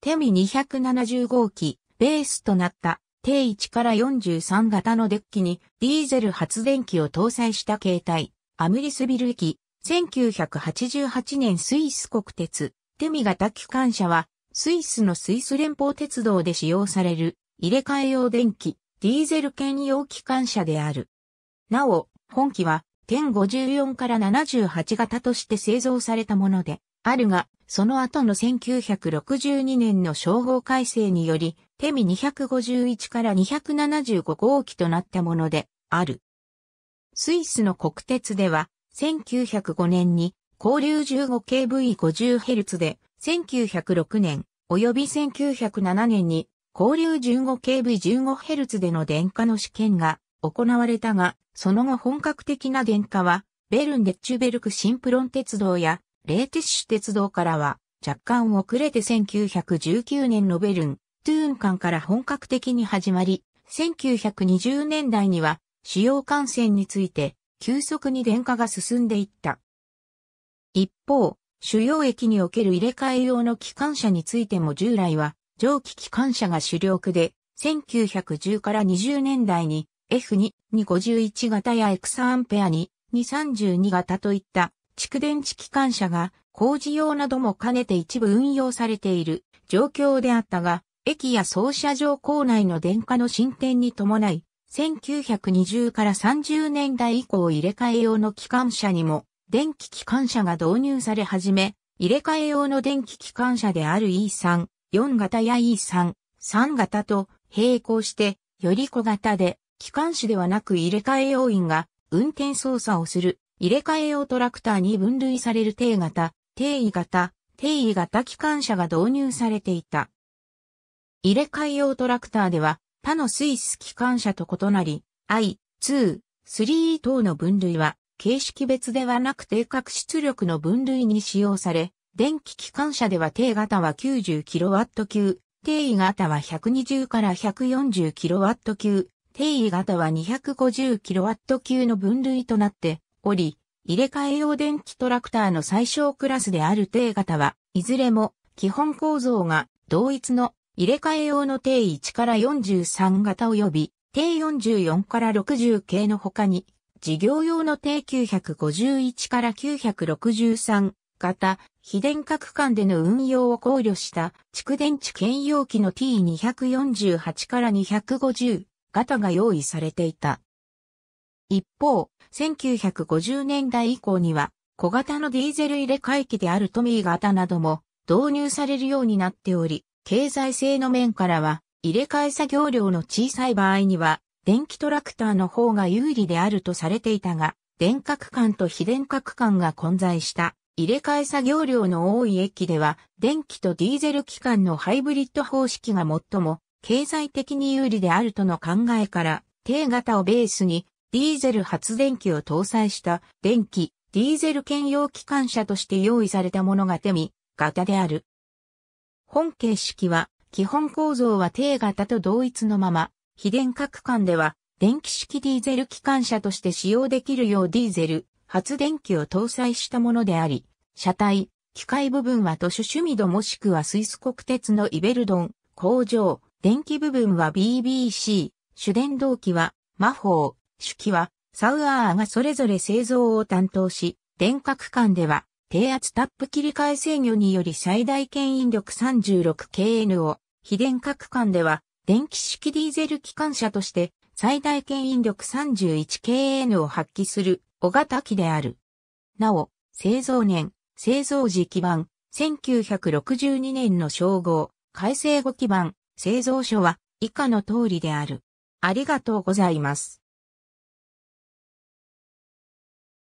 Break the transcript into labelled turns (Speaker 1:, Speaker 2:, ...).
Speaker 1: テミ270号機、ベースとなった定1から43型のデッキにディーゼル発電機を搭載した形態、アムリスビル機、1988年スイス国鉄、テミ型機関車は、スイスのスイス連邦鉄道で使用される、入れ替え用電気、ディーゼル兼用機関車である。なお、本機は、点54から78型として製造されたもので、あるが、その後の1962年の称号改正により、テミ251から275号機となったものである。スイスの国鉄では、1905年に、交流 15kV50Hz で、1906年、及び1907年に、交流 15kV15Hz での電化の試験が行われたが、その後本格的な電化は、ベルンデッチュベルクシンプロン鉄道やレーティッシュ鉄道からは若干遅れて1919年のベルン、トゥーン間から本格的に始まり、1920年代には主要幹線について急速に電化が進んでいった。一方、主要駅における入れ替え用の機関車についても従来は蒸気機関車が主力で、1910から20年代に F2 に51型やエクサアンペアに232型といった蓄電池機関車が工事用なども兼ねて一部運用されている状況であったが、駅や操車場構内の電化の進展に伴い、1920から30年代以降入れ替え用の機関車にも電気機関車が導入され始め、入れ替え用の電気機関車である E3、4型や E3、3型と並行して、より小型で、機関士ではなく入れ替え要員が運転操作をする入れ替え用トラクターに分類される定型、定位型、定位型機関車が導入されていた。入れ替え用トラクターでは、他のスイス機関車と異なり、I、2、3等の分類は、形式別ではなく定格出力の分類に使用され、電気機関車では定型は 90kW 級、定位型は120から 140kW 級、定位型は 250kW 級の分類となって、おり、入れ替え用電気トラクターの最小クラスである低型は、いずれも基本構造が同一の入れ替え用の定1から43型及び定44から60系の他に、事業用の低951から963型、非電区間での運用を考慮した蓄電池兼用機の T248 から250型が用意されていた。一方、1950年代以降には、小型のディーゼル入れ替え機であるトミー型なども導入されるようになっており、経済性の面からは、入れ替え作業量の小さい場合には、電気トラクターの方が有利であるとされていたが、電角間と非電角間が混在した入れ替え作業量の多い駅では、電気とディーゼル機関のハイブリッド方式が最も経済的に有利であるとの考えから、低型をベースにディーゼル発電機を搭載した電気、ディーゼル兼用機関車として用意されたものが手見、型である。本形式は、基本構造は定型と同一のまま、非電各間では、電気式ディーゼル機関車として使用できるようディーゼル、発電機を搭載したものであり、車体、機械部分は都市シュミドもしくはスイス国鉄のイベルドン、工場、電気部分は BBC、主電動機は、魔法、主機は、サウアーがそれぞれ製造を担当し、電角間では、低圧タップ切り替え制御により最大牽引力 36kN を、非電角間では、電気式ディーゼル機関車として、最大牽引力 31kN を発揮する、小型機である。なお、製造年、製造時基盤、1962年の称号、改正後基盤、製造所は、以下の通りである。ありがとうございます。